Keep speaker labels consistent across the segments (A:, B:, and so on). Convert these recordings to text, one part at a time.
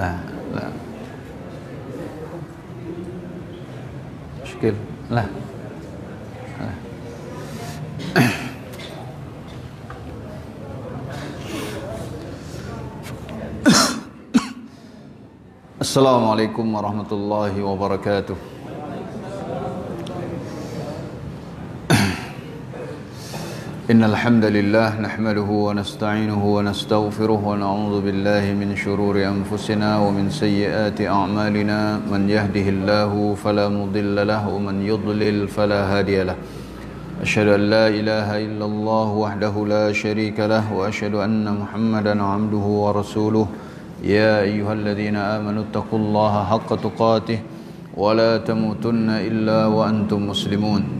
A: لا لا مش لا السلام عليكم ورحمة الله وبركاته إن الحمد لله نحمده ونستعينه ونستغفره ونعوذ بالله من شرور أنفسنا ومن سيئات أعمالنا من يهده الله فلا مضل له ومن يضلل فلا هادي له أشهد أن لا إله إلا الله وحده لا شريك له وأشهد أن محمدا عبده ورسوله يا أيها الذين آمنوا اتقوا الله حق تقاته ولا تموتن إلا وأنتم مسلمون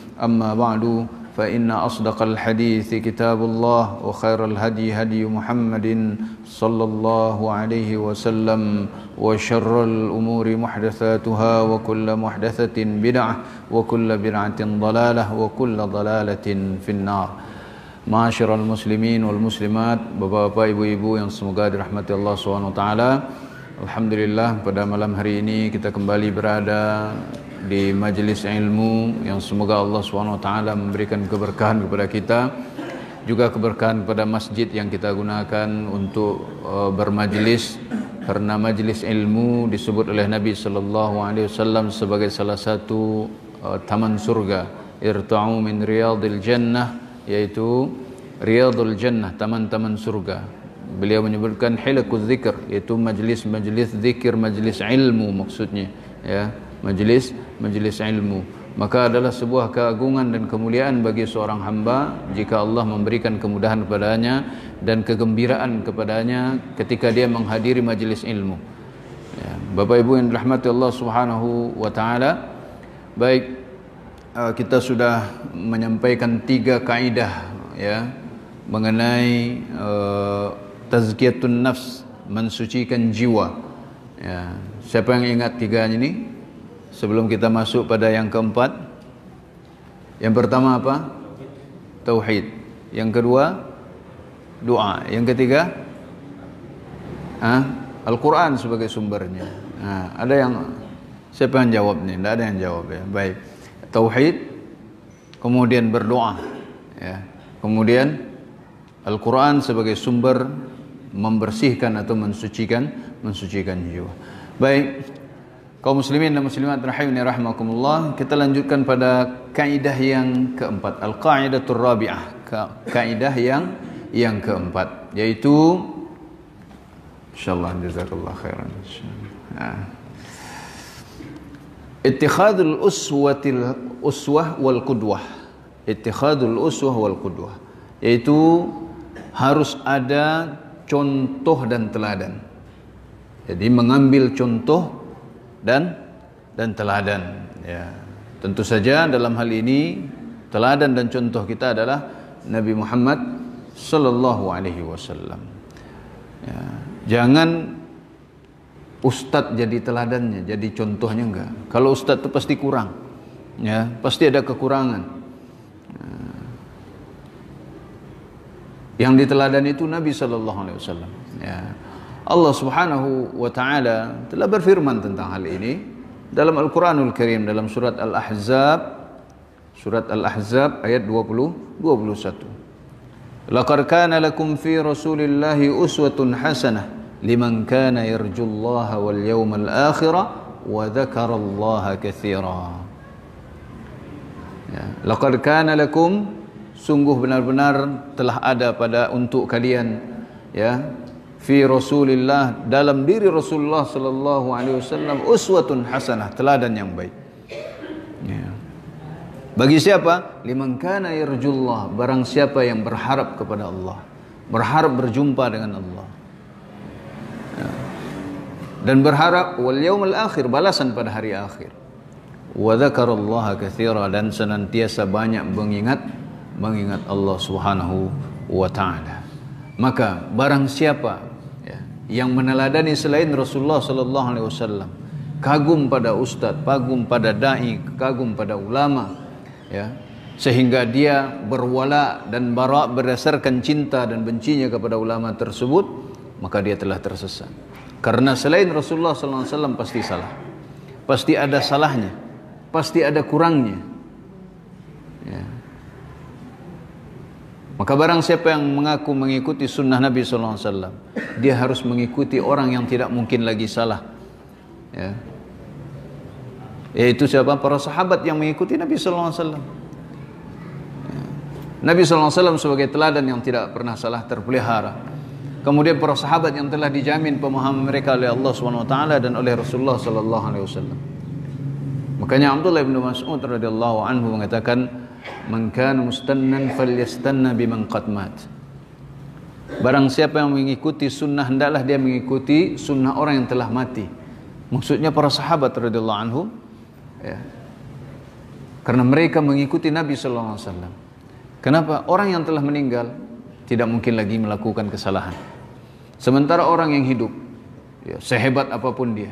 A: أما بعد فإن أصدق الحديث كتاب الله وخير الهدي هدي محمد صلى الله عليه وسلم وشر الأمور محدثاتها وكل محدثة بدعة وكل بدعة ضلالة وكل ضلالة في النار معاشر المسلمين والمسلمات بابا بابا ابو ابو ينصمقاد رحمة الله سبحانه وتعالى Alhamdulillah pada malam hari ini kita kembali berada di majelis ilmu yang semoga Allah SWT memberikan keberkahan kepada kita juga keberkahan kepada masjid yang kita gunakan untuk uh, eh, bermajelis karena majelis ilmu disebut oleh Nabi sallallahu alaihi wasallam sebagai salah satu uh, taman surga irta'u min riyadil jannah yaitu riyadul jannah taman-taman surga beliau menyebutkan hilakuz zikr yaitu majelis-majelis zikir majelis ilmu maksudnya ya majlis majlis ilmu maka adalah sebuah keagungan dan kemuliaan bagi seorang hamba jika Allah memberikan kemudahan kepadanya dan kegembiraan kepadanya ketika dia menghadiri majlis ilmu ya. Bapak Ibu yang dirahmati Allah Subhanahu wa taala baik uh, kita sudah menyampaikan tiga kaedah, ya mengenai uh, tazkiyatun nafs mensucikan jiwa ya siapa yang ingat tiga ini Sebelum kita masuk pada yang keempat, yang pertama apa? Tauhid. Yang kedua, doa. Yang ketiga, ah, Al-Quran sebagai sumbernya. Nah, ada yang siapa yang jawab nih? Tidak ada yang jawab ya. Baik, tauhid, kemudian berdoa, ya. kemudian Al-Quran sebagai sumber membersihkan atau mensucikan, mensucikan jiwa. Baik, Kau muslimin dan muslimat rahimani rahmakumullah. Kita lanjutkan pada kaidah yang keempat. Al-qaidatul rabi'ah. Kaidah yang yang keempat yaitu insyaallah jazakallah khairan ah. Ittikhadul uswatil uswah wal qudwah. Ittikhadul uswah wal qudwah yaitu harus ada contoh dan teladan. Jadi mengambil contoh dan dan teladan ya tentu saja dalam hal ini teladan dan contoh kita adalah Nabi Muhammad sallallahu alaihi wasallam ya. jangan ustadz jadi teladannya jadi contohnya enggak kalau ustadz itu pasti kurang ya pasti ada kekurangan ya. yang diteladan itu Nabi Shallallahu Alaihi Wasallam ya Allah Subhanahu wa taala telah berfirman tentang hal ini dalam Al-Qur'anul Karim dalam surat Al-Ahzab surat Al-Ahzab ayat 20 21. Laqad kana lakum fi Rasulillahi uswatun hasanah liman kana yarjullaha wal yawmal akhir wa dzakarallaha katsira. Ya, laqad kana lakum sungguh benar-benar telah ada pada untuk kalian ya fi Rasulillah dalam diri Rasulullah sallallahu alaihi wasallam uswatun hasanah, teladan yang baik. Ya. Bagi siapa? Liman kana yarjullah, barang siapa yang berharap kepada Allah, berharap berjumpa dengan Allah. Ya. Dan berharap wal yaumil akhir, balasan pada hari akhir. Wa dzakarallaha katsira dan senantiasa banyak mengingat mengingat Allah Subhanahu wa taala. Maka barang siapa yang meneladani selain Rasulullah sallallahu alaihi wasallam kagum pada ustaz kagum pada dai kagum pada ulama ya sehingga dia berwala dan barak berdasarkan cinta dan bencinya kepada ulama tersebut maka dia telah tersesat karena selain Rasulullah sallallahu alaihi wasallam pasti salah pasti ada salahnya pasti ada kurangnya Maka barang siapa yang mengaku mengikuti sunnah Nabi sallallahu alaihi wasallam, dia harus mengikuti orang yang tidak mungkin lagi salah. Ya. Yaitu siapa? Para sahabat yang mengikuti Nabi sallallahu alaihi wasallam. Ya. Nabi sallallahu alaihi wasallam sebagai teladan yang tidak pernah salah terpelihara. Kemudian para sahabat yang telah dijamin pemahaman mereka oleh Allah Subhanahu wa taala dan oleh Rasulullah sallallahu alaihi wasallam. Makanya Abdullah bin Mas'ud radhiyallahu anhu mengatakan, Man kana mustannan falyastanna biman qad mat. Barang siapa yang mengikuti sunnah hendaklah dia mengikuti sunnah orang yang telah mati. Maksudnya para sahabat radhiyallahu anhum ya. Karena mereka mengikuti Nabi sallallahu alaihi wasallam. Kenapa? Orang yang telah meninggal tidak mungkin lagi melakukan kesalahan. Sementara orang yang hidup ya, sehebat apapun dia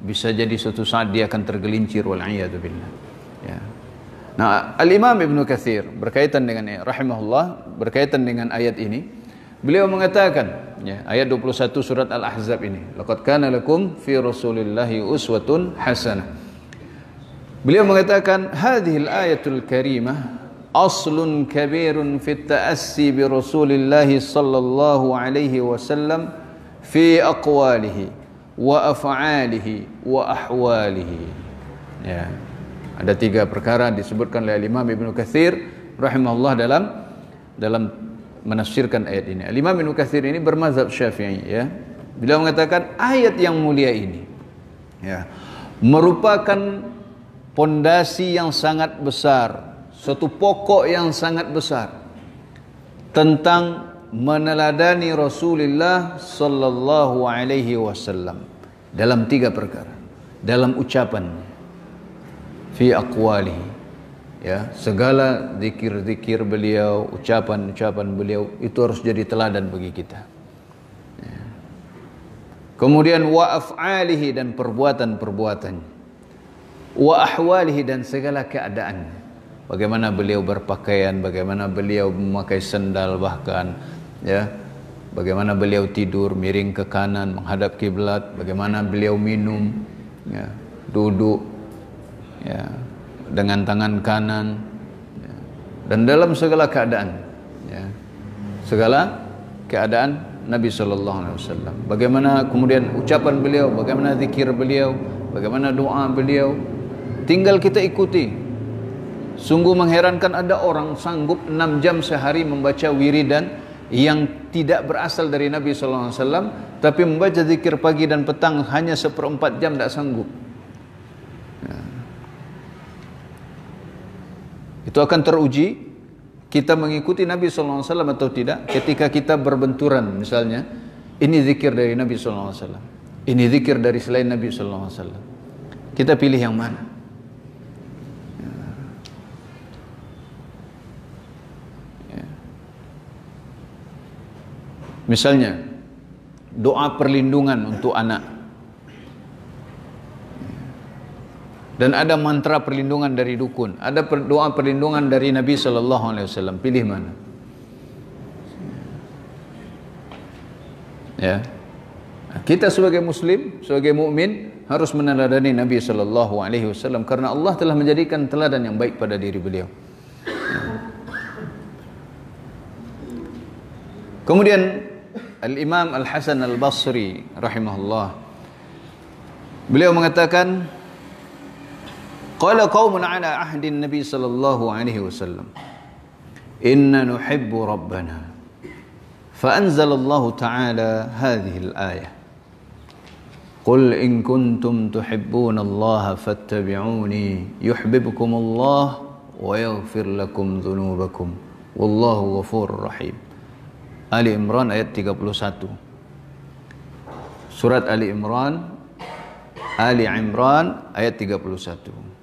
A: bisa jadi suatu saat dia akan tergelincir wal billah. Ya, Nah, Al-Imam Ibn Kathir berkaitan dengan ini, rahimahullah, berkaitan dengan ayat ini. Beliau mengatakan, ya, ayat 21 surat Al-Ahzab ini. Laqad kana lakum fi rasulillahi uswatun hasanah. Beliau mengatakan, Hadihil ayatul karimah, aslun kabirun fit ta'assi bi rasulillahi sallallahu alaihi wasallam fi aqwalihi wa af'alihi wa Ya. Ada tiga perkara disebutkan oleh Imam Ibnu Katsir rahimahullah dalam dalam menafsirkan ayat ini. Imam Ibnu Katsir ini bermazhab Syafi'i ya. Beliau mengatakan ayat yang mulia ini ya merupakan pondasi yang sangat besar, suatu pokok yang sangat besar tentang meneladani Rasulullah sallallahu alaihi wasallam dalam tiga perkara, dalam ucapannya, fi aqwalihi ya segala zikir-zikir beliau ucapan-ucapan beliau itu harus jadi teladan bagi kita ya. kemudian wa af'alihi dan perbuatan perbuatannya, wa ahwalihi dan segala keadaan bagaimana beliau berpakaian bagaimana beliau memakai sendal bahkan ya bagaimana beliau tidur miring ke kanan menghadap kiblat bagaimana beliau minum ya duduk ya, dengan tangan kanan ya, dan dalam segala keadaan ya, segala keadaan Nabi sallallahu alaihi wasallam bagaimana kemudian ucapan beliau bagaimana zikir beliau bagaimana doa beliau tinggal kita ikuti sungguh mengherankan ada orang sanggup 6 jam sehari membaca wiridan yang tidak berasal dari Nabi sallallahu alaihi wasallam tapi membaca zikir pagi dan petang hanya seperempat jam tak sanggup ya. Itu akan teruji kita mengikuti Nabi SAW atau tidak ketika kita berbenturan misalnya ini zikir dari Nabi SAW ini zikir dari selain Nabi SAW kita pilih yang mana ya. misalnya doa perlindungan untuk anak dan ada mantra perlindungan dari dukun ada doa perlindungan dari Nabi sallallahu alaihi wasallam pilih mana ya kita sebagai muslim sebagai mukmin harus meneladani Nabi sallallahu alaihi wasallam karena Allah telah menjadikan teladan yang baik pada diri beliau kemudian Al Imam Al Hasan Al Basri rahimahullah beliau mengatakan قال قوم على عهد النبي صلى الله عليه وسلم إنا نحب ربنا فأنزل الله تعالى هذه الآية قل إن كنتم تحبون الله فاتبعوني يحببكم الله ويغفر لكم ذنوبكم والله غفور رحيم آل Imran آية 31 سورة آل Imran آل عمران آية 31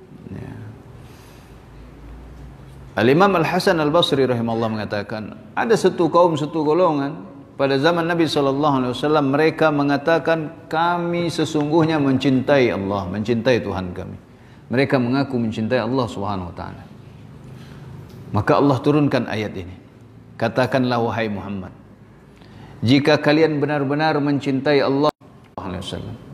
A: Al-Imam Al-Hasan Al-Basri rahimahullah mengatakan, ada satu kaum, satu golongan, pada zaman Nabi SAW, mereka mengatakan, kami sesungguhnya mencintai Allah, mencintai Tuhan kami. Mereka mengaku mencintai Allah SWT. Maka Allah turunkan ayat ini. Katakanlah wahai Muhammad, jika kalian benar-benar mencintai Allah SAW,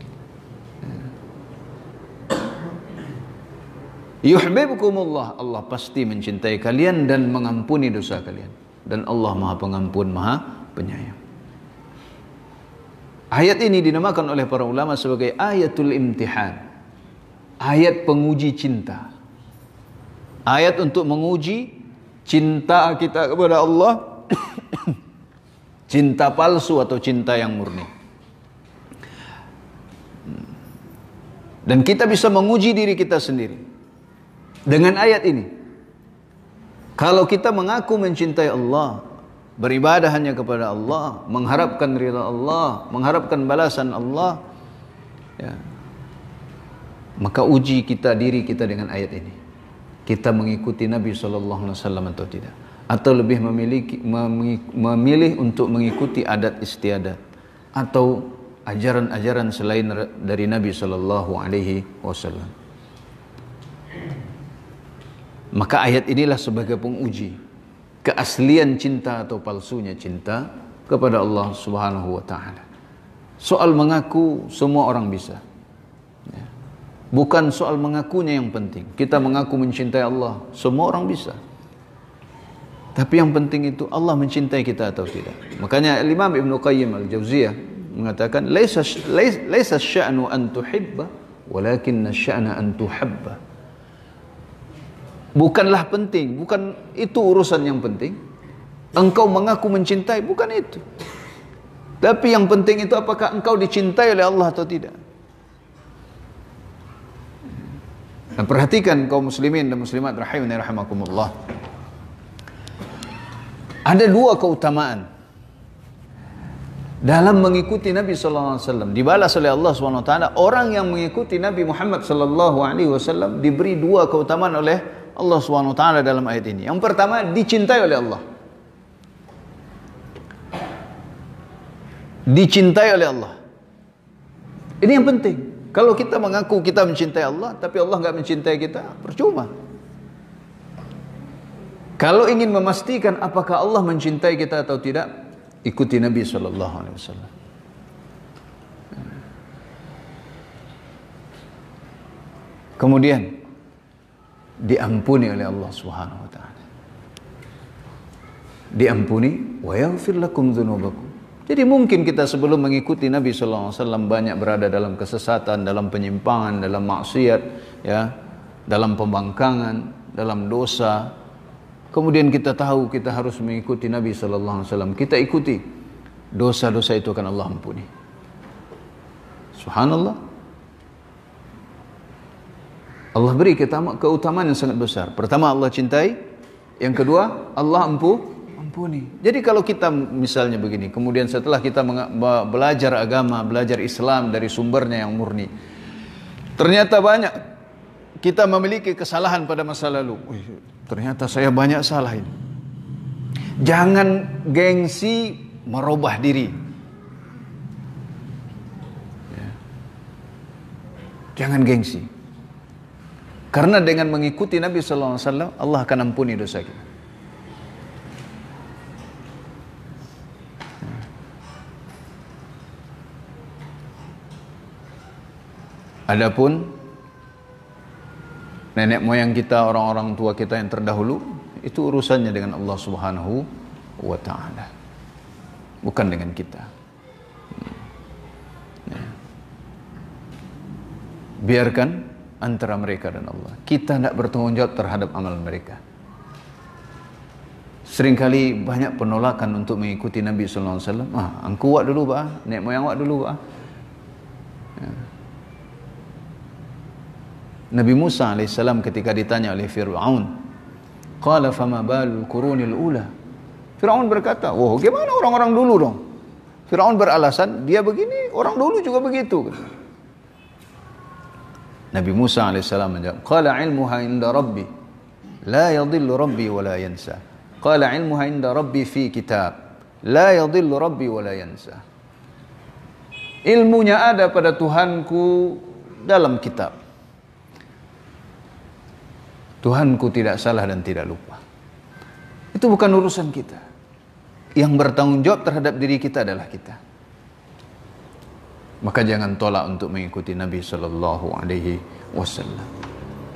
A: Yuhibbukumullah. Allah pasti mencintai kalian dan mengampuni dosa kalian. Dan Allah Maha Pengampun, Maha Penyayang. Ayat ini dinamakan oleh para ulama sebagai ayatul imtihan. Ayat penguji cinta. Ayat untuk menguji cinta kita kepada Allah. cinta palsu atau cinta yang murni. Dan kita bisa menguji diri kita sendiri. Dengan ayat ini. Kalau kita mengaku mencintai Allah, beribadah hanya kepada Allah, mengharapkan rida Allah, mengharapkan balasan Allah, ya, maka uji kita diri kita dengan ayat ini. Kita mengikuti Nabi SAW atau tidak. Atau lebih memiliki, memilih untuk mengikuti adat istiadat. Atau ajaran-ajaran selain dari Nabi Shallallahu Alaihi Wasallam. Maka ayat inilah sebagai penguji keaslian cinta atau palsunya cinta kepada Allah Subhanahu wa taala. Soal mengaku semua orang bisa. Ya. Bukan soal mengakunya yang penting. Kita mengaku mencintai Allah, semua orang bisa. Tapi yang penting itu Allah mencintai kita atau tidak. Makanya Imam Ibn Qayyim Al-Jauziyah mengatakan, "Laisa laisa sya'nu an tuhibba, walaikin sya'na an tuhabba." bukanlah penting, bukan itu urusan yang penting. Engkau mengaku mencintai, bukan itu. Tapi yang penting itu apakah engkau dicintai oleh Allah atau tidak. Dan nah, perhatikan kaum muslimin dan muslimat rahimani rahimakumullah. Ada dua keutamaan dalam mengikuti Nabi sallallahu alaihi wasallam dibalas oleh Allah Subhanahu wa taala orang yang mengikuti Nabi Muhammad sallallahu alaihi wasallam diberi dua keutamaan oleh Allah SWT dalam ayat ini. Yang pertama dicintai oleh Allah. Dicintai oleh Allah. Ini yang penting. Kalau kita mengaku kita mencintai Allah, tapi Allah nggak mencintai kita, percuma. Kalau ingin memastikan apakah Allah mencintai kita atau tidak, ikuti Nabi Shallallahu Alaihi Wasallam. Kemudian diampuni oleh Allah Subhanahu wa taala. Diampuni wa yaghfir lakum dzunubakum. Jadi mungkin kita sebelum mengikuti Nabi sallallahu alaihi wasallam banyak berada dalam kesesatan, dalam penyimpangan, dalam maksiat, ya, dalam pembangkangan, dalam dosa. Kemudian kita tahu kita harus mengikuti Nabi sallallahu alaihi wasallam. Kita ikuti. Dosa-dosa itu akan Allah ampuni. Subhanallah. Allah beri keutamaan yang sangat besar. Pertama Allah cintai, yang kedua Allah ampuh ampuni. Jadi kalau kita misalnya begini, kemudian setelah kita belajar agama, belajar Islam dari sumbernya yang murni, ternyata banyak kita memiliki kesalahan pada masa lalu. Wih, ternyata saya banyak salah ini. Jangan gengsi merubah diri. Ya. Jangan gengsi. Karena dengan mengikuti Nabi SAW, Allah akan ampuni dosa kita. Adapun nenek moyang kita, orang-orang tua kita yang terdahulu, itu urusannya dengan Allah Subhanahu wa taala. Bukan dengan kita. Ya. Biarkan antara mereka dan Allah. Kita tidak bertanggungjawab terhadap amal mereka. Seringkali banyak penolakan untuk mengikuti Nabi Sallallahu Alaihi Wasallam. Ah, angku dulu pak, nek moyang wak dulu pak. Ya. Nabi Musa AS ketika ditanya oleh Fir'aun Qala fama balul kurunil ula Fir'aun berkata, wah oh, gimana orang-orang dulu dong Fir'aun beralasan, dia begini, orang dulu juga begitu Nabi Musa alaihissalam menjawab, "Qala ilmuha inda rabbi la yadhillu rabbi wa la yansa." Qala ilmuha inda rabbi fi kitab la yadhillu rabbi wa la yansa. Ilmunya ada pada Tuhanku dalam kitab. Tuhanku tidak salah dan tidak lupa. Itu bukan urusan kita. Yang bertanggung jawab terhadap diri kita adalah kita. maka jangan tolak untuk mengikuti Nabi sallallahu alaihi wasallam.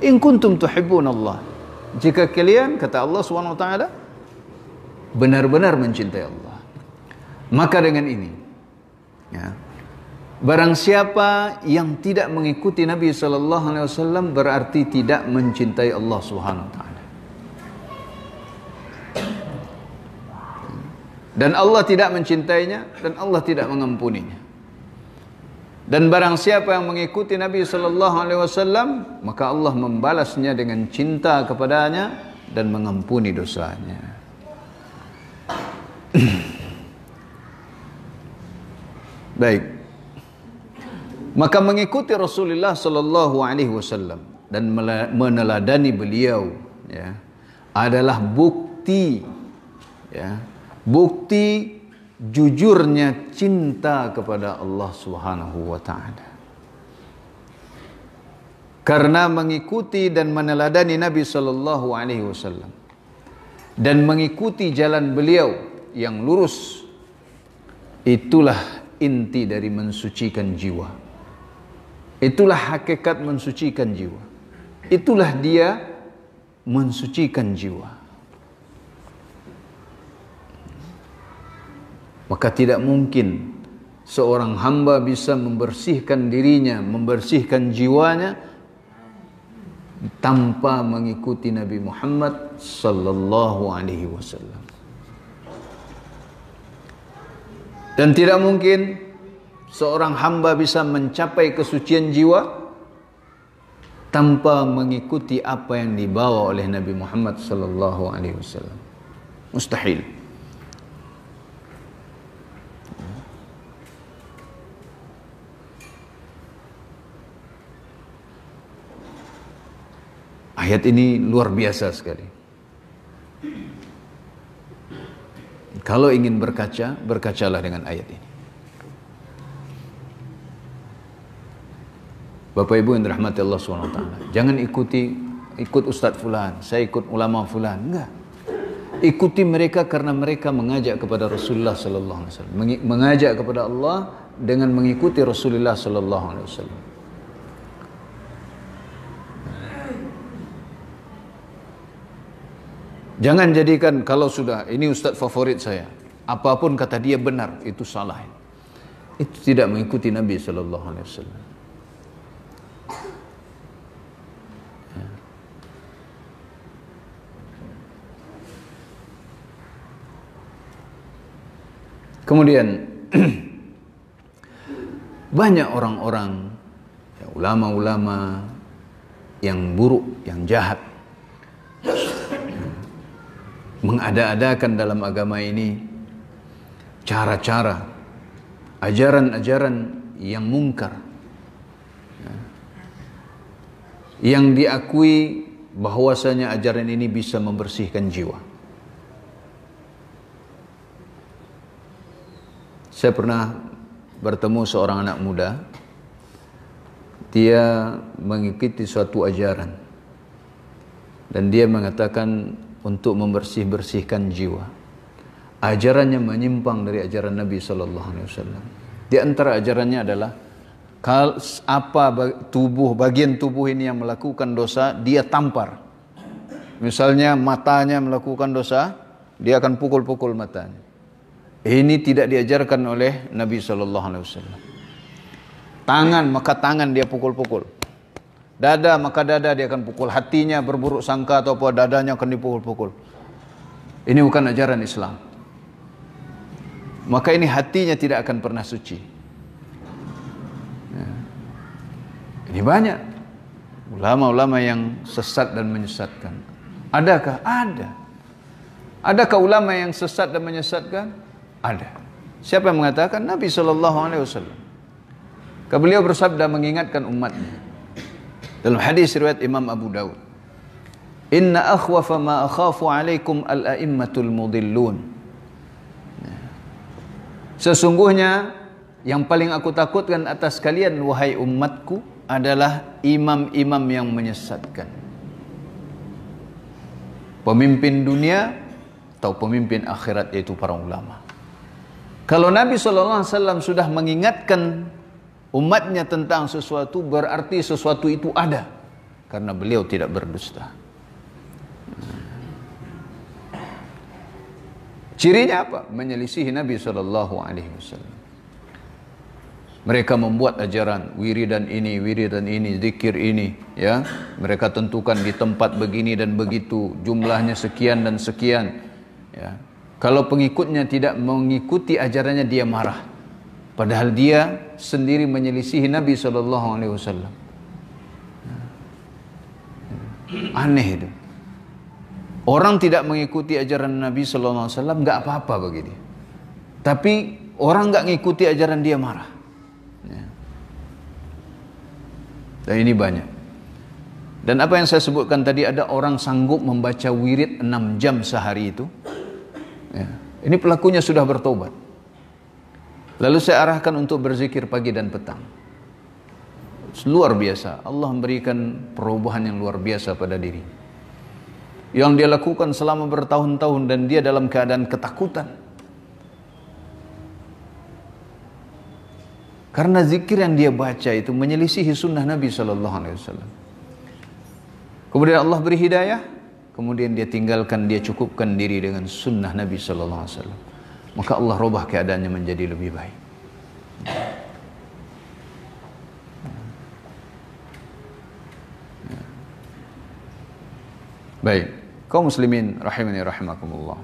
A: In kuntum Allah. Jika kalian kata Allah Subhanahu wa taala benar-benar mencintai Allah. Maka dengan ini ya. Barang siapa yang tidak mengikuti Nabi sallallahu alaihi wasallam berarti tidak mencintai Allah Subhanahu wa taala. Dan Allah tidak mencintainya dan Allah tidak mengampuninya. Dan barang siapa yang mengikuti Nabi sallallahu alaihi wasallam, maka Allah membalasnya dengan cinta kepadanya dan mengampuni dosanya. Baik. Maka mengikuti Rasulullah sallallahu alaihi wasallam dan meneladani beliau ya adalah bukti ya bukti jujurnya cinta kepada Allah Subhanahu wa taala. Karena mengikuti dan meneladani Nabi sallallahu alaihi wasallam dan mengikuti jalan beliau yang lurus itulah inti dari mensucikan jiwa. Itulah hakikat mensucikan jiwa. Itulah dia mensucikan jiwa. maka tidak mungkin seorang hamba bisa membersihkan dirinya, membersihkan jiwanya tanpa mengikuti Nabi Muhammad sallallahu alaihi wasallam. Dan tidak mungkin seorang hamba bisa mencapai kesucian jiwa tanpa mengikuti apa yang dibawa oleh Nabi Muhammad sallallahu alaihi wasallam. Mustahil. Ayat ini luar biasa sekali. Kalau ingin berkaca, berkacalah dengan ayat ini. Bapak Ibu yang dirahmati Allah SWT. Jangan ikuti ikut Ustadz Fulan, saya ikut ulama Fulan. Enggak. Ikuti mereka karena mereka mengajak kepada Rasulullah Sallallahu Alaihi Wasallam, mengajak kepada Allah dengan mengikuti Rasulullah Sallallahu Alaihi Wasallam. Jangan jadikan kalau sudah ini ustadz favorit saya. Apapun kata dia benar, itu salah. Itu tidak mengikuti Nabi Shallallahu Alaihi Wasallam. Kemudian banyak orang-orang ya, ulama-ulama yang buruk, yang jahat mengada-adakan dalam agama ini cara-cara ajaran-ajaran yang mungkar yang diakui bahwasanya ajaran ini bisa membersihkan jiwa. Saya pernah bertemu seorang anak muda. Dia mengikuti suatu ajaran. Dan dia mengatakan untuk membersih-bersihkan jiwa. Ajarannya menyimpang dari ajaran Nabi Shallallahu Alaihi Wasallam. Di antara ajarannya adalah apa tubuh bagian tubuh ini yang melakukan dosa dia tampar. Misalnya matanya melakukan dosa, dia akan pukul-pukul matanya. Ini tidak diajarkan oleh Nabi Shallallahu Alaihi Wasallam. Tangan maka tangan dia pukul-pukul dada maka dada dia akan pukul hatinya berburuk sangka atau apa dadanya akan dipukul-pukul ini bukan ajaran Islam maka ini hatinya tidak akan pernah suci ya. ini banyak ulama-ulama yang sesat dan menyesatkan adakah? ada adakah ulama yang sesat dan menyesatkan? ada siapa yang mengatakan? Nabi SAW beliau bersabda mengingatkan umatnya dalam hadis riwayat Imam Abu Dawud. Inna akhwafa ma akhafu alaikum al-a'immatul mudillun. Sesungguhnya yang paling aku takutkan atas kalian wahai umatku adalah imam-imam yang menyesatkan. Pemimpin dunia atau pemimpin akhirat yaitu para ulama. Kalau Nabi SAW sudah mengingatkan umatnya tentang sesuatu berarti sesuatu itu ada karena beliau tidak berdusta. Cirinya apa? Menyelisihi Nabi Shallallahu Alaihi Wasallam. Mereka membuat ajaran wiridan ini, wiridan ini, zikir ini, ya. Mereka tentukan di tempat begini dan begitu, jumlahnya sekian dan sekian. Ya. Kalau pengikutnya tidak mengikuti ajarannya, dia marah. Padahal dia sendiri menyelisihi Nabi Shallallahu Alaihi Wasallam. Aneh itu. Orang tidak mengikuti ajaran Nabi Shallallahu Alaihi Wasallam nggak apa-apa bagi dia. Tapi orang nggak ngikuti ajaran dia marah. Ya. Dan ini banyak. Dan apa yang saya sebutkan tadi ada orang sanggup membaca wirid 6 jam sehari itu. Ya. Ini pelakunya sudah bertobat. Lalu saya arahkan untuk berzikir pagi dan petang. Luar biasa. Allah memberikan perubahan yang luar biasa pada diri. Yang dia lakukan selama bertahun-tahun dan dia dalam keadaan ketakutan. Karena zikir yang dia baca itu menyelisihi sunnah Nabi Shallallahu Alaihi Wasallam. Kemudian Allah beri hidayah, kemudian dia tinggalkan, dia cukupkan diri dengan sunnah Nabi Shallallahu Alaihi Wasallam. maka Allah rubah keadaannya menjadi lebih baik. Baik, kaum muslimin rahimani rahimakumullah.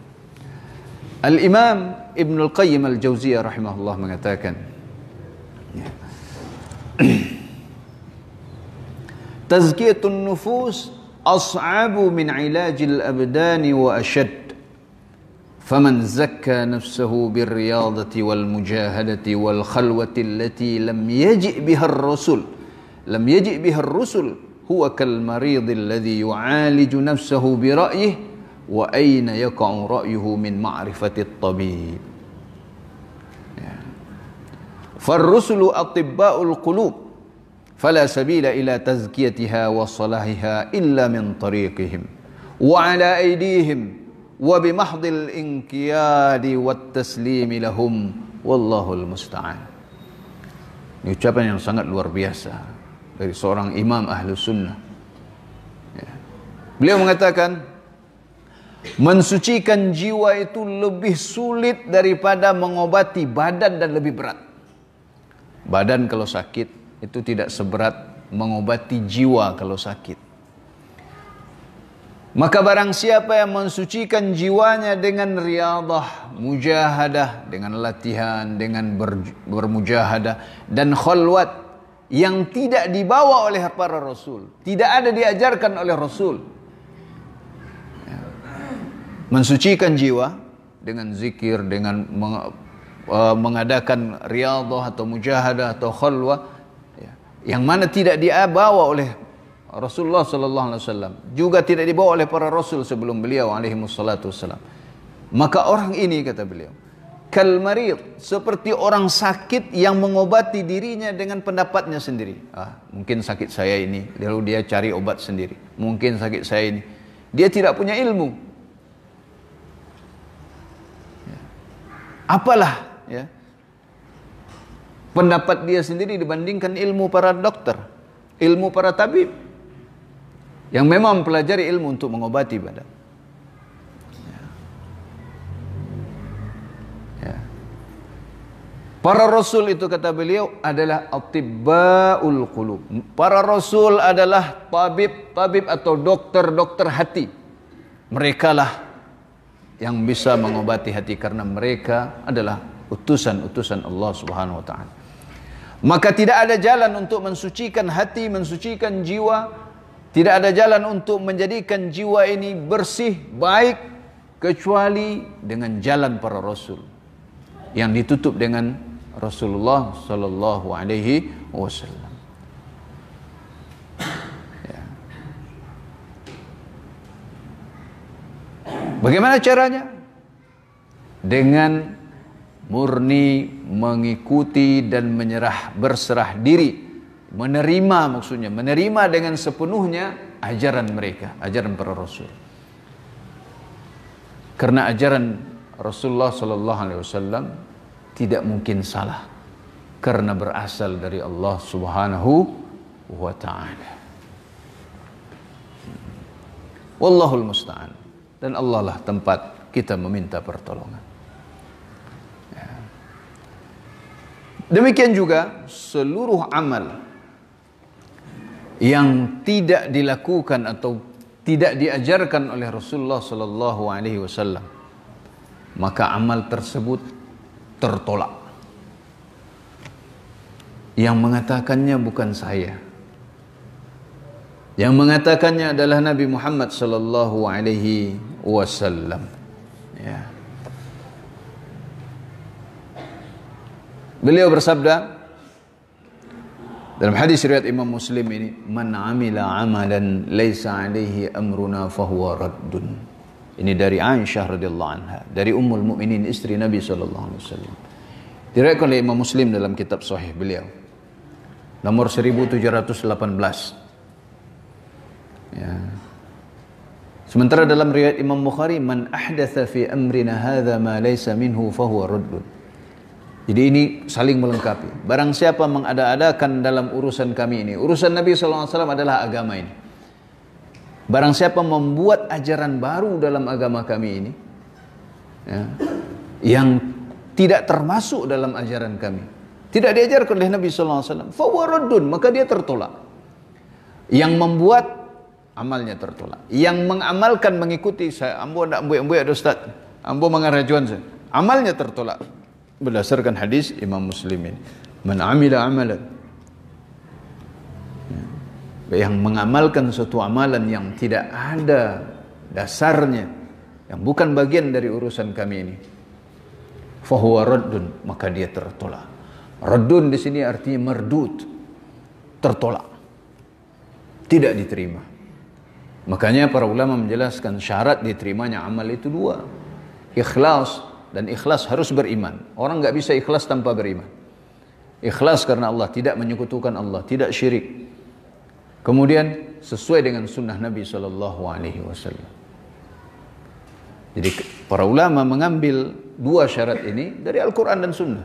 A: Al-Imam Ibn Al-Qayyim Al-Jauziyah rahimahullah mengatakan Tazkiyatun nufus as'abu min ilajil abdani wa ashad فمن زكى نفسه بالرياضة والمجاهدة والخلوة التي لم يجئ بها الرسل لم يجئ بها الرسل هو كالمريض الذي يعالج نفسه برأيه وأين يقع رأيه من معرفة الطبيب فالرسل أطباء القلوب فلا سبيل إلى تزكيتها وصلاحها إلا من طريقهم وعلى أيديهم wa bi mahdil inqiyadi wat taslimi lahum wallahul musta'an ini ucapan yang sangat luar biasa dari seorang imam ahlu sunnah ya. beliau mengatakan mensucikan jiwa itu lebih sulit daripada mengobati badan dan lebih berat badan kalau sakit itu tidak seberat mengobati jiwa kalau sakit Maka barang siapa yang mensucikan jiwanya dengan riadah, mujahadah, dengan latihan, dengan ber, bermujahadah, dan khulwat yang tidak dibawa oleh para Rasul. Tidak ada diajarkan oleh Rasul. Ya. Mensucikan jiwa dengan zikir, dengan e, mengadakan riadah atau mujahadah atau khulwat, ya, yang mana tidak dibawa oleh Rasulullah sallallahu alaihi wasallam juga tidak dibawa oleh para rasul sebelum beliau alaihi wassalatu wassalam. Maka orang ini kata beliau, kal marid seperti orang sakit yang mengobati dirinya dengan pendapatnya sendiri. Ah, mungkin sakit saya ini, lalu dia cari obat sendiri. Mungkin sakit saya ini. Dia tidak punya ilmu. Ya. Apalah ya. Pendapat dia sendiri dibandingkan ilmu para dokter, ilmu para tabib yang memang pelajari ilmu untuk mengobati badan. Ya. Ya. Para rasul itu kata beliau adalah atibbaul qulub. Para rasul adalah tabib-tabib atau dokter-dokter hati. Merekalah yang bisa mengobati hati karena mereka adalah utusan-utusan Allah Subhanahu wa taala. Maka tidak ada jalan untuk mensucikan hati, mensucikan jiwa tidak ada jalan untuk menjadikan jiwa ini bersih, baik, kecuali dengan jalan para rasul yang ditutup dengan Rasulullah Sallallahu Alaihi Wasallam. Ya. Bagaimana caranya? Dengan murni mengikuti dan menyerah berserah diri menerima maksudnya menerima dengan sepenuhnya ajaran mereka ajaran para rasul karena ajaran Rasulullah sallallahu alaihi wasallam tidak mungkin salah karena berasal dari Allah Subhanahu wa taala wallahu musta'an dan Allah lah tempat kita meminta pertolongan ya. demikian juga seluruh amal yang tidak dilakukan atau tidak diajarkan oleh Rasulullah Sallallahu Alaihi Wasallam, maka amal tersebut tertolak. Yang mengatakannya bukan saya. Yang mengatakannya adalah Nabi Muhammad sallallahu alaihi wasallam. Ya. Beliau bersabda, dalam hadis riwayat Imam Muslim ini, "Man 'amila 'amalan laisa 'alaihi amruna fahuwa raddun." Ini dari Aisyah radhiyallahu anha, dari Ummul Mukminin istri Nabi sallallahu alaihi wasallam. Diriwayatkan oleh Imam Muslim dalam kitab sahih beliau. Nomor 1718. Ya. Sementara dalam riwayat Imam Bukhari, "Man ahdatha fi amrina hadza ma laysa minhu fahuwa raddun." Jadi ini saling melengkapi. Barang siapa mengada-adakan dalam urusan kami ini. Urusan Nabi SAW adalah agama ini. Barang siapa membuat ajaran baru dalam agama kami ini. Ya, yang tidak termasuk dalam ajaran kami. Tidak diajarkan oleh Nabi SAW. Fawaradun, maka dia tertolak. Yang membuat amalnya tertolak. Yang mengamalkan mengikuti saya. Ambo nak ambo ambo ada ya, Ustaz. Ambo mengarah saya. Amalnya tertolak berdasarkan hadis Imam Muslimin. Man amila amalan ya. yang mengamalkan suatu amalan yang tidak ada dasarnya yang bukan bagian dari urusan kami ini fahuwa raddun maka dia tertolak raddun di sini artinya merdut tertolak tidak diterima makanya para ulama menjelaskan syarat diterimanya amal itu dua ikhlas dan ikhlas harus beriman. Orang nggak bisa ikhlas tanpa beriman. Ikhlas karena Allah, tidak menyekutukan Allah, tidak syirik. Kemudian sesuai dengan sunnah Nabi Shallallahu Alaihi Wasallam. Jadi para ulama mengambil dua syarat ini dari Al-Quran dan Sunnah,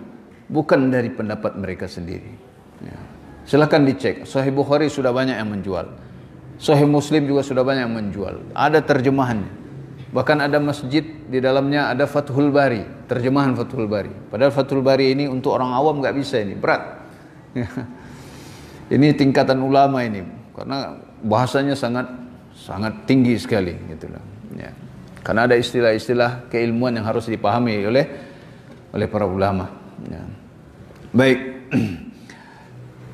A: bukan dari pendapat mereka sendiri. Ya. Silahkan dicek. Sahih Bukhari sudah banyak yang menjual. Sahih Muslim juga sudah banyak yang menjual. Ada terjemahannya bahkan ada masjid di dalamnya ada Fathul Bari, terjemahan Fathul Bari. Padahal Fathul Bari ini untuk orang awam nggak bisa ini, berat. ini tingkatan ulama ini, karena bahasanya sangat sangat tinggi sekali gitulah. Ya. Karena ada istilah-istilah keilmuan yang harus dipahami oleh oleh para ulama. Ya. Baik.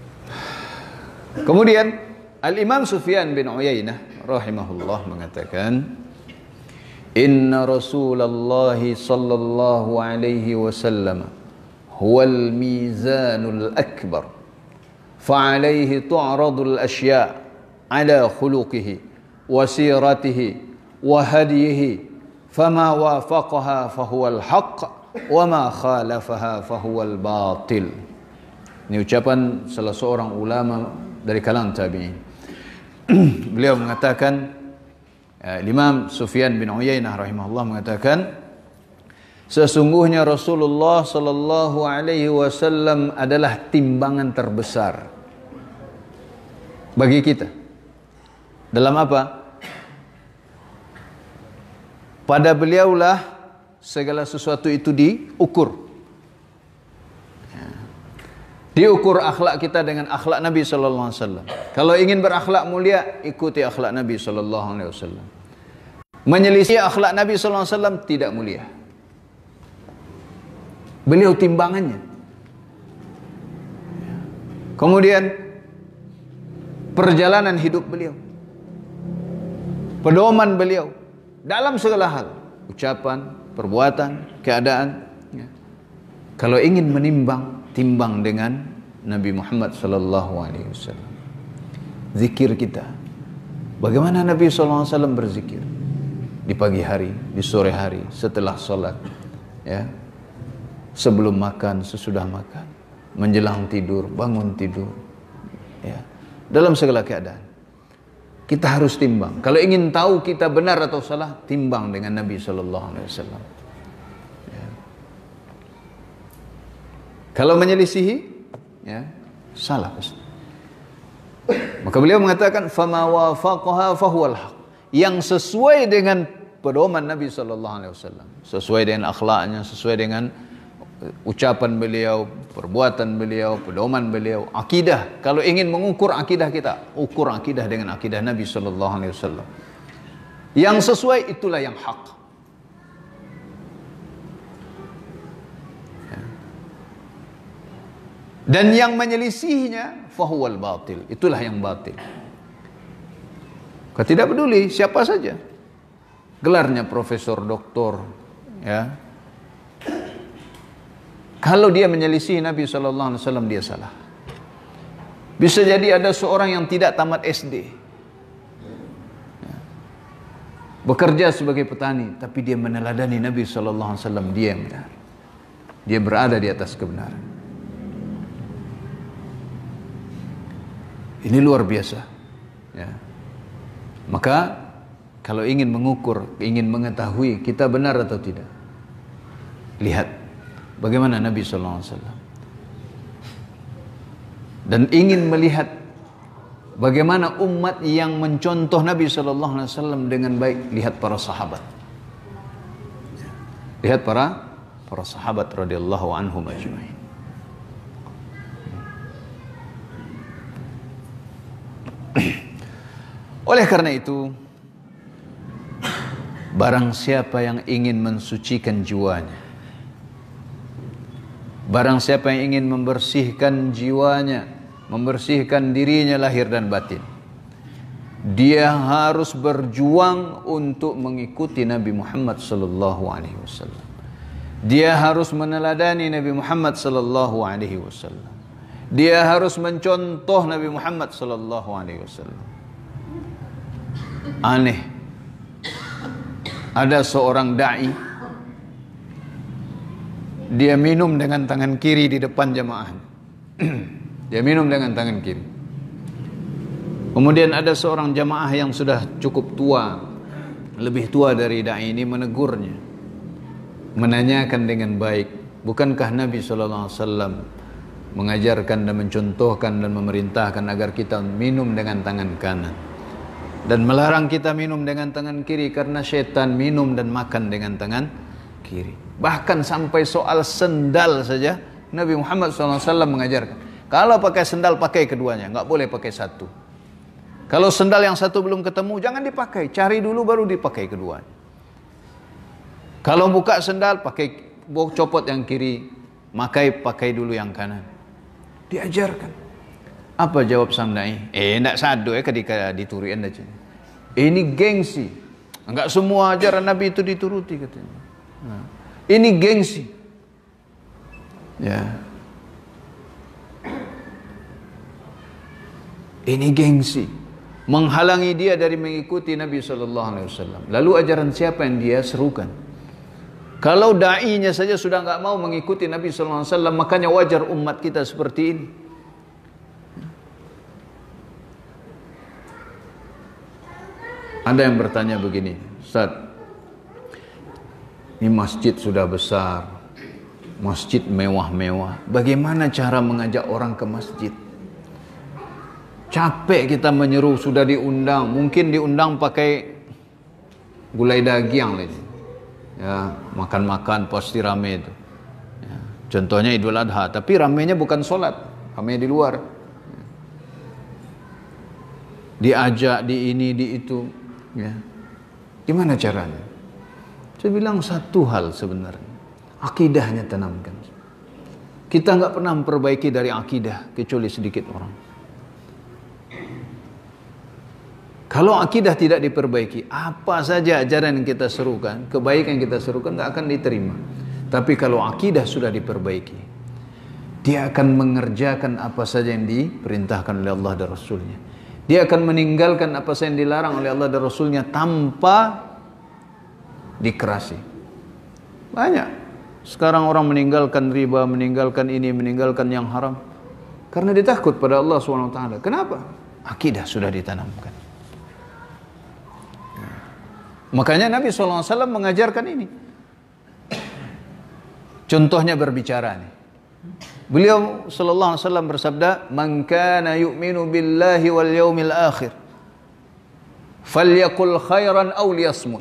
A: Kemudian Al Imam Sufyan bin Uyainah rahimahullah mengatakan إن رسول الله صلى الله عليه وسلم هو الميزان الأكبر فعليه تعرض الأشياء على خلقه وسيرته وهديه فما وافقها فهو الحق وما خالفها فهو الباطل Ini ucapan salah seorang ulama dari kalangan tabi'in. Beliau mengatakan Eh, Imam Sufyan bin Uyainah rahimahullah mengatakan sesungguhnya Rasulullah sallallahu alaihi wasallam adalah timbangan terbesar bagi kita. Dalam apa? Pada beliaulah segala sesuatu itu diukur. Ya. Diukur akhlak kita dengan akhlak Nabi sallallahu alaihi wasallam. Kalau ingin berakhlak mulia, ikuti akhlak Nabi sallallahu alaihi wasallam. Menyelisih akhlak Nabi SAW tidak mulia. Beliau timbangannya. Kemudian perjalanan hidup beliau. Pedoman beliau dalam segala hal, ucapan, perbuatan, keadaan. Ya. Kalau ingin menimbang, timbang dengan Nabi Muhammad SAW. alaihi wasallam. Zikir kita. Bagaimana Nabi SAW alaihi wasallam berzikir? di pagi hari, di sore hari, setelah sholat, ya, sebelum makan, sesudah makan, menjelang tidur, bangun tidur, ya, dalam segala keadaan. Kita harus timbang. Kalau ingin tahu kita benar atau salah, timbang dengan Nabi Shallallahu Alaihi Wasallam. Ya. Kalau menyelisihi, ya, salah pasti. Maka beliau mengatakan, "Fama fahuwal haq." Yang sesuai dengan pedoman Nabi Shallallahu Alaihi Wasallam sesuai dengan akhlaknya, sesuai dengan eh, ucapan beliau, perbuatan beliau, pedoman beliau, akidah. Kalau ingin mengukur akidah kita, ukur akidah dengan akidah Nabi Shallallahu Alaihi Wasallam. Yang sesuai itulah yang hak. Ya. Dan yang menyelisihinya fahuwal batil. Itulah yang batil. Tidak peduli siapa saja gelarnya profesor doktor ya kalau dia menyelisih Nabi saw alaihi wasallam dia salah bisa jadi ada seorang yang tidak tamat SD ya. bekerja sebagai petani tapi dia meneladani Nabi saw alaihi wasallam dia yang benar dia berada di atas kebenaran ini luar biasa ya maka kalau ingin mengukur, ingin mengetahui kita benar atau tidak. Lihat bagaimana Nabi SAW. alaihi wasallam. Dan ingin melihat bagaimana umat yang mencontoh Nabi SAW alaihi wasallam dengan baik, lihat para sahabat. Lihat para para sahabat radhiyallahu anhum ajma'in. Oleh karena itu, Barang siapa yang ingin mensucikan jiwanya Barang siapa yang ingin membersihkan jiwanya Membersihkan dirinya lahir dan batin Dia harus berjuang untuk mengikuti Nabi Muhammad sallallahu alaihi wasallam. Dia harus meneladani Nabi Muhammad sallallahu alaihi wasallam. Dia harus mencontoh Nabi Muhammad sallallahu alaihi wasallam. Aneh Ada seorang dai dia minum dengan tangan kiri di depan jamaah. dia minum dengan tangan kiri. Kemudian ada seorang jamaah yang sudah cukup tua, lebih tua dari dai ini menegurnya. Menanyakan dengan baik, bukankah Nabi sallallahu alaihi wasallam mengajarkan dan mencontohkan dan memerintahkan agar kita minum dengan tangan kanan? dan melarang kita minum dengan tangan kiri karena setan minum dan makan dengan tangan kiri. Bahkan sampai soal sendal saja Nabi Muhammad SAW mengajarkan. Kalau pakai sendal pakai keduanya, nggak boleh pakai satu. Kalau sendal yang satu belum ketemu, jangan dipakai. Cari dulu baru dipakai keduanya. Kalau buka sendal, pakai copot yang kiri, makai pakai dulu yang kanan. Diajarkan. Apa jawab Samnai? Eh, nak sadu ya eh ketika dituri anda. Ini gengsi. Enggak semua ajaran Nabi itu dituruti katanya. Nah. ini gengsi. Ya. Ini gengsi menghalangi dia dari mengikuti Nabi Shallallahu Alaihi Wasallam. Lalu ajaran siapa yang dia serukan? Kalau dai-nya saja sudah enggak mau mengikuti Nabi Shallallahu Alaihi Wasallam, makanya wajar umat kita seperti ini. Ada yang bertanya begini, Ustaz, ini masjid sudah besar, masjid mewah-mewah. Bagaimana cara mengajak orang ke masjid? Capek kita menyeru, sudah diundang. Mungkin diundang pakai gulai daging lagi. Ya, makan-makan pasti rame itu. Ya, contohnya Idul Adha, tapi ramenya bukan sholat, ramenya di luar. Diajak di ini, di itu Ya. Gimana caranya? Saya bilang satu hal sebenarnya. Akidahnya tanamkan. Kita nggak pernah memperbaiki dari akidah kecuali sedikit orang. Kalau akidah tidak diperbaiki, apa saja ajaran yang kita serukan, kebaikan yang kita serukan nggak akan diterima. Tapi kalau akidah sudah diperbaiki, dia akan mengerjakan apa saja yang diperintahkan oleh Allah dan Rasulnya. Dia akan meninggalkan apa yang dilarang oleh Allah dan Rasulnya tanpa dikerasi. Banyak. Sekarang orang meninggalkan riba, meninggalkan ini, meninggalkan yang haram. Karena ditakut pada Allah SWT. Kenapa? Akidah sudah ditanamkan. Makanya Nabi SAW mengajarkan ini. Contohnya berbicara nih. Beliau sallallahu alaihi wasallam bersabda, "Man kana yu'minu billahi wal yaumil akhir falyakul khairan aw liyasmut."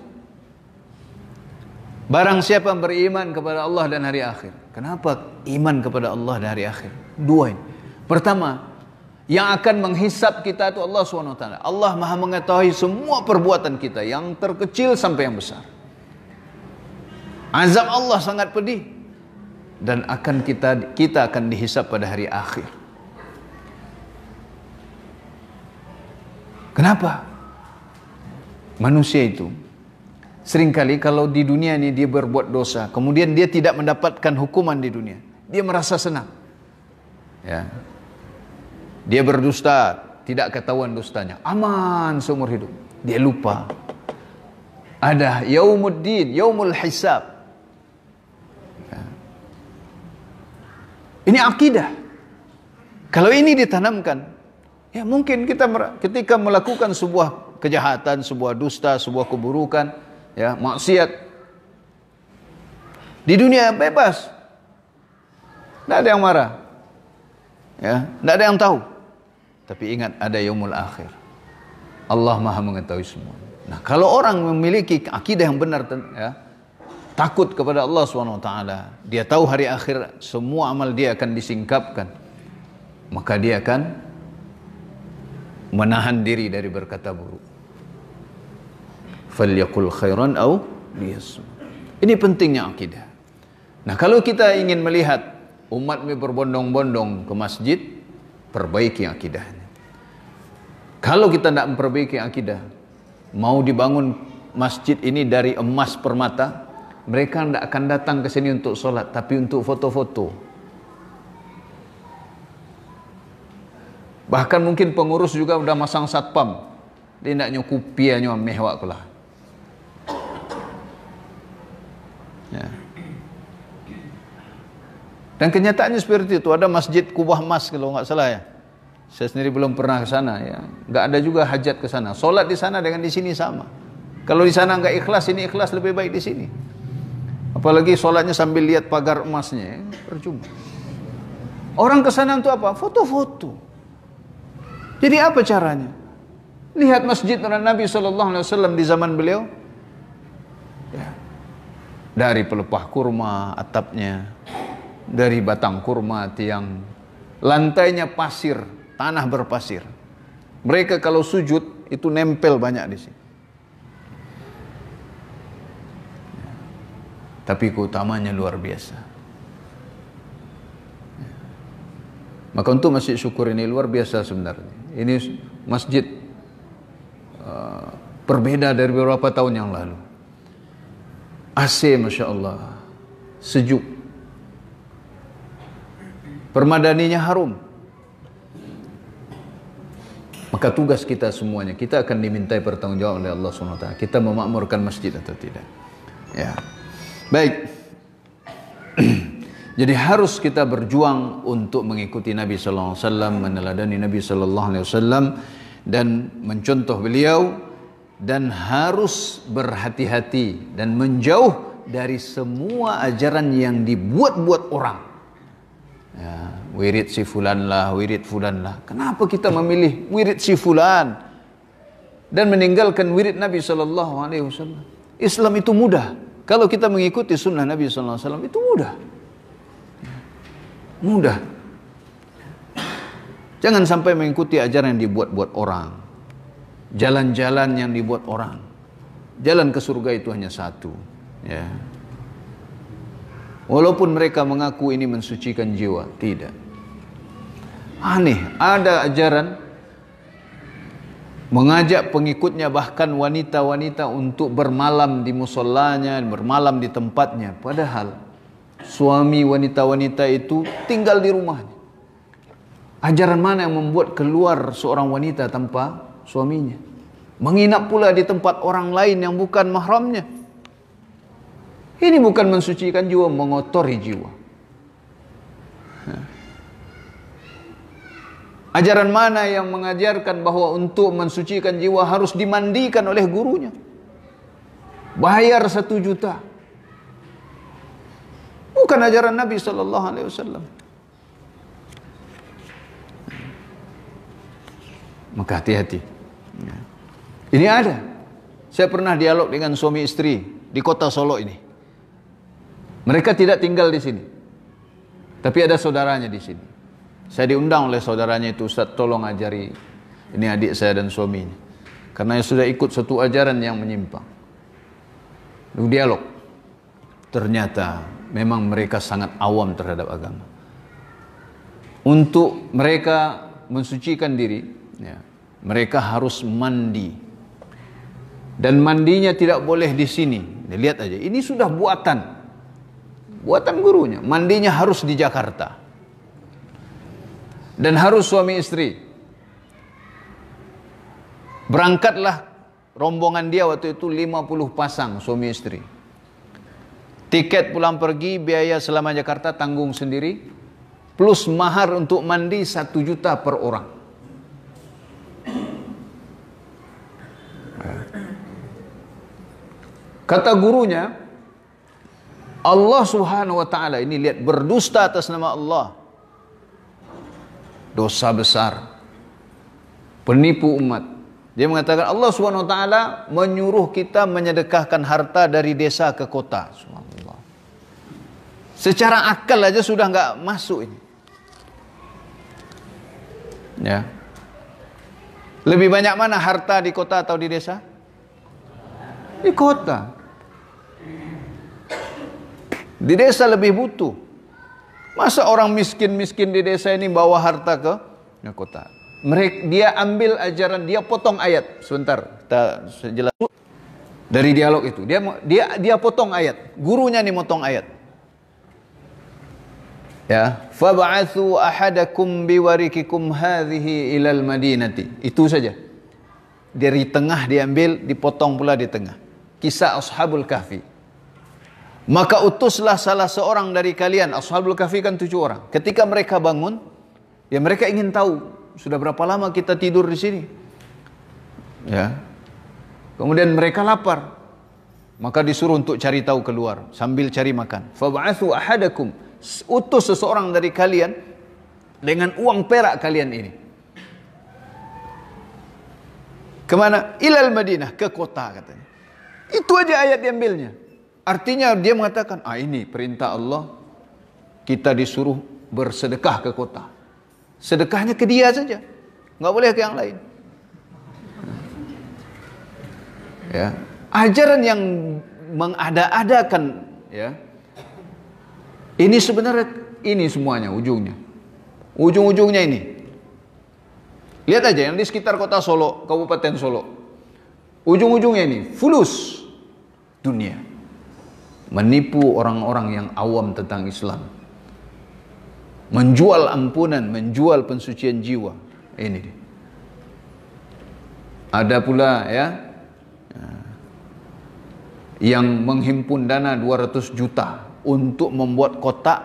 A: Barang siapa beriman kepada Allah dan hari akhir. Kenapa iman kepada Allah dan hari akhir? Dua ini. Pertama, yang akan menghisap kita itu Allah SWT. Allah maha mengetahui semua perbuatan kita. Yang terkecil sampai yang besar. Azab Allah sangat pedih dan akan kita kita akan dihisap pada hari akhir. Kenapa? Manusia itu seringkali kalau di dunia ini dia berbuat dosa, kemudian dia tidak mendapatkan hukuman di dunia, dia merasa senang. Ya. Dia berdusta, tidak ketahuan dustanya, aman seumur hidup. Dia lupa. Ada yaumuddin, yaumul hisab. Ini akidah. Kalau ini ditanamkan, ya mungkin kita ketika melakukan sebuah kejahatan, sebuah dusta, sebuah keburukan, ya maksiat di dunia bebas, tidak ada yang marah, ya tidak ada yang tahu. Tapi ingat ada yaumul akhir. Allah maha mengetahui semua. Nah kalau orang memiliki akidah yang benar, ya, takut kepada Allah SWT. Dia tahu hari akhir semua amal dia akan disingkapkan. Maka dia akan menahan diri dari berkata buruk. Falyakul khairan au Ini pentingnya akidah. Nah kalau kita ingin melihat umat berbondong-bondong ke masjid, perbaiki akidahnya. Kalau kita tidak memperbaiki akidah, mau dibangun masjid ini dari emas permata, Mereka tidak akan datang ke sini untuk solat Tapi untuk foto-foto Bahkan mungkin pengurus juga sudah masang satpam Dia nak nyukupi yang nyomeh wakulah ya. Dan kenyataannya seperti itu Ada masjid kubah mas kalau enggak salah ya saya sendiri belum pernah ke sana ya. Enggak ada juga hajat ke sana. Salat di sana dengan di sini sama. Kalau di sana enggak ikhlas, ini ikhlas lebih baik di sini. Apalagi sholatnya sambil lihat pagar emasnya, percuma. Orang kesana sana untuk apa? Foto-foto. Jadi apa caranya? Lihat masjid Nabi Shallallahu Alaihi Wasallam di zaman beliau. Ya. Dari pelepah kurma atapnya, dari batang kurma tiang, lantainya pasir, tanah berpasir. Mereka kalau sujud itu nempel banyak di sini. tapi keutamanya luar biasa. Maka untuk masjid syukur ini luar biasa sebenarnya. Ini masjid uh, berbeda dari beberapa tahun yang lalu. AC Masya Allah, sejuk. Permadaninya harum. Maka tugas kita semuanya, kita akan dimintai pertanggungjawab oleh Allah SWT. Kita memakmurkan masjid atau tidak. Ya. Baik. Jadi harus kita berjuang untuk mengikuti Nabi sallallahu alaihi wasallam, meneladani Nabi sallallahu alaihi wasallam dan mencontoh beliau dan harus berhati-hati dan menjauh dari semua ajaran yang dibuat-buat orang. Ya, wirid si fulan lah, wirid fulan lah. Kenapa kita memilih wirid si fulan dan meninggalkan wirid Nabi sallallahu alaihi wasallam? Islam itu mudah. Kalau kita mengikuti sunnah Nabi SAW itu mudah. Mudah. Jangan sampai mengikuti ajaran yang dibuat-buat orang. Jalan-jalan yang dibuat orang. Jalan ke surga itu hanya satu. Ya. Walaupun mereka mengaku ini mensucikan jiwa. Tidak. Aneh. Ada ajaran mengajak pengikutnya bahkan wanita-wanita untuk bermalam di musolanya, bermalam di tempatnya. Padahal suami wanita-wanita itu tinggal di rumahnya. Ajaran mana yang membuat keluar seorang wanita tanpa suaminya? Menginap pula di tempat orang lain yang bukan mahramnya. Ini bukan mensucikan jiwa, mengotori jiwa. Ajaran mana yang mengajarkan bahwa untuk mensucikan jiwa harus dimandikan oleh gurunya? Bayar satu juta. Bukan ajaran Nabi Sallallahu Alaihi Wasallam. Maka hati-hati. Ya. Ini ada. Saya pernah dialog dengan suami istri di kota Solo ini. Mereka tidak tinggal di sini. Tapi ada saudaranya di sini. Saya diundang oleh saudaranya itu, Ustaz tolong ajari ini adik saya dan suaminya. Karena sudah ikut satu ajaran yang menyimpang. Lalu dialog. Ternyata memang mereka sangat awam terhadap agama. Untuk mereka mensucikan diri, ya, mereka harus mandi. Dan mandinya tidak boleh di sini. Lihat aja, ini sudah buatan. Buatan gurunya. Mandinya harus di Jakarta dan harus suami istri. Berangkatlah rombongan dia waktu itu 50 pasang suami istri. Tiket pulang pergi biaya selama Jakarta tanggung sendiri plus mahar untuk mandi 1 juta per orang. Kata gurunya, Allah Subhanahu wa taala ini lihat berdusta atas nama Allah dosa besar, penipu umat. Dia mengatakan Allah swt menyuruh kita menyedekahkan harta dari desa ke kota. Subhanallah. Secara akal aja sudah nggak masuk ini. Ya. Lebih banyak mana harta di kota atau di desa? Di kota. Di desa lebih butuh. Masa orang miskin-miskin di desa ini bawa harta ke, kota? Mereka dia ambil ajaran, dia potong ayat. Sebentar, kita jelas dari dialog itu. Dia dia dia potong ayat. Gurunya nih motong ayat. Ya, fab'atsu ahadakum biwarikikum hadhihi ilal madinati. Itu saja. Dari tengah diambil, dipotong pula di tengah. Kisah Ashabul Kahfi. Maka utuslah salah seorang dari kalian. Ashabul kahfi kan tujuh orang. Ketika mereka bangun, ya mereka ingin tahu sudah berapa lama kita tidur di sini. Ya. Kemudian mereka lapar. Maka disuruh untuk cari tahu keluar sambil cari makan. Fab'athu ahadakum. Utus seseorang dari kalian dengan uang perak kalian ini. Kemana? Ilal Madinah, ke kota katanya. Itu aja ayat diambilnya. Artinya dia mengatakan, ah ini perintah Allah, kita disuruh bersedekah ke kota. Sedekahnya ke dia saja, nggak boleh ke yang lain. Ya, ajaran yang mengada-adakan, ya, ini sebenarnya ini semuanya ujungnya, ujung-ujungnya ini. Lihat aja yang di sekitar kota Solo, Kabupaten Solo, ujung-ujungnya ini fulus dunia menipu orang-orang yang awam tentang Islam. Menjual ampunan, menjual pensucian jiwa. Ini dia. Ada pula ya yang menghimpun dana 200 juta untuk membuat kotak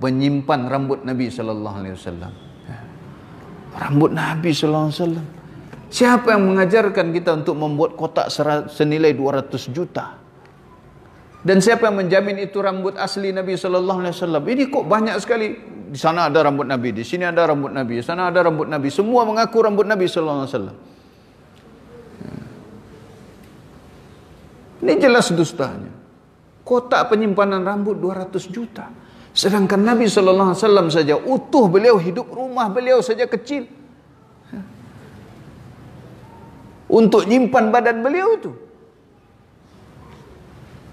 A: penyimpan rambut Nabi sallallahu alaihi wasallam. Rambut Nabi sallallahu alaihi wasallam. Siapa yang mengajarkan kita untuk membuat kotak senilai 200 juta? Dan siapa yang menjamin itu rambut asli Nabi sallallahu alaihi wasallam? Ini kok banyak sekali. Di sana ada rambut Nabi, di sini ada rambut Nabi, di sana ada rambut Nabi. Semua mengaku rambut Nabi sallallahu alaihi wasallam. Ini jelas dustanya. Kotak penyimpanan rambut 200 juta. Sedangkan Nabi sallallahu alaihi wasallam saja utuh beliau hidup rumah beliau saja kecil. Untuk nyimpan badan beliau itu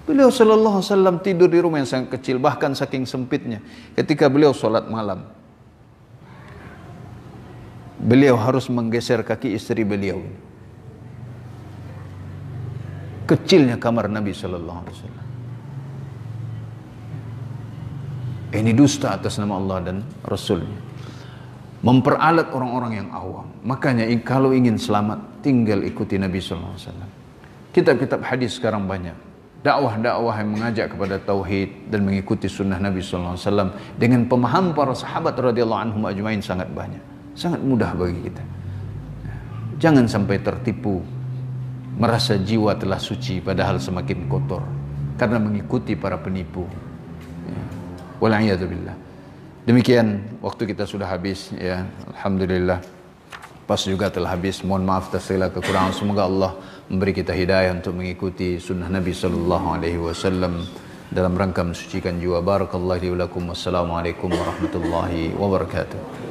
A: Beliau sallallahu alaihi wasallam tidur di rumah yang sangat kecil bahkan saking sempitnya ketika beliau sholat malam. Beliau harus menggeser kaki istri beliau. Kecilnya kamar Nabi sallallahu alaihi wasallam. Ini dusta atas nama Allah dan Rasulnya. Memperalat orang-orang yang awam. Makanya kalau ingin selamat, tinggal ikuti Nabi SAW. Kitab-kitab hadis sekarang banyak dakwah-dakwah yang mengajak kepada tauhid dan mengikuti sunnah Nabi Sallallahu Alaihi Wasallam dengan pemaham para sahabat radhiyallahu anhum ajmain sangat banyak, sangat mudah bagi kita. Jangan sampai tertipu merasa jiwa telah suci padahal semakin kotor karena mengikuti para penipu. Walaiyadzubillah. Demikian waktu kita sudah habis ya. Alhamdulillah. Pas juga telah habis. Mohon maaf atas kekurangan. Semoga Allah memberi kita hidayah untuk mengikuti sunnah Nabi sallallahu alaihi wasallam dalam rangka mensucikan jiwa barakallahu li wa lakum wassalamu warahmatullahi wabarakatuh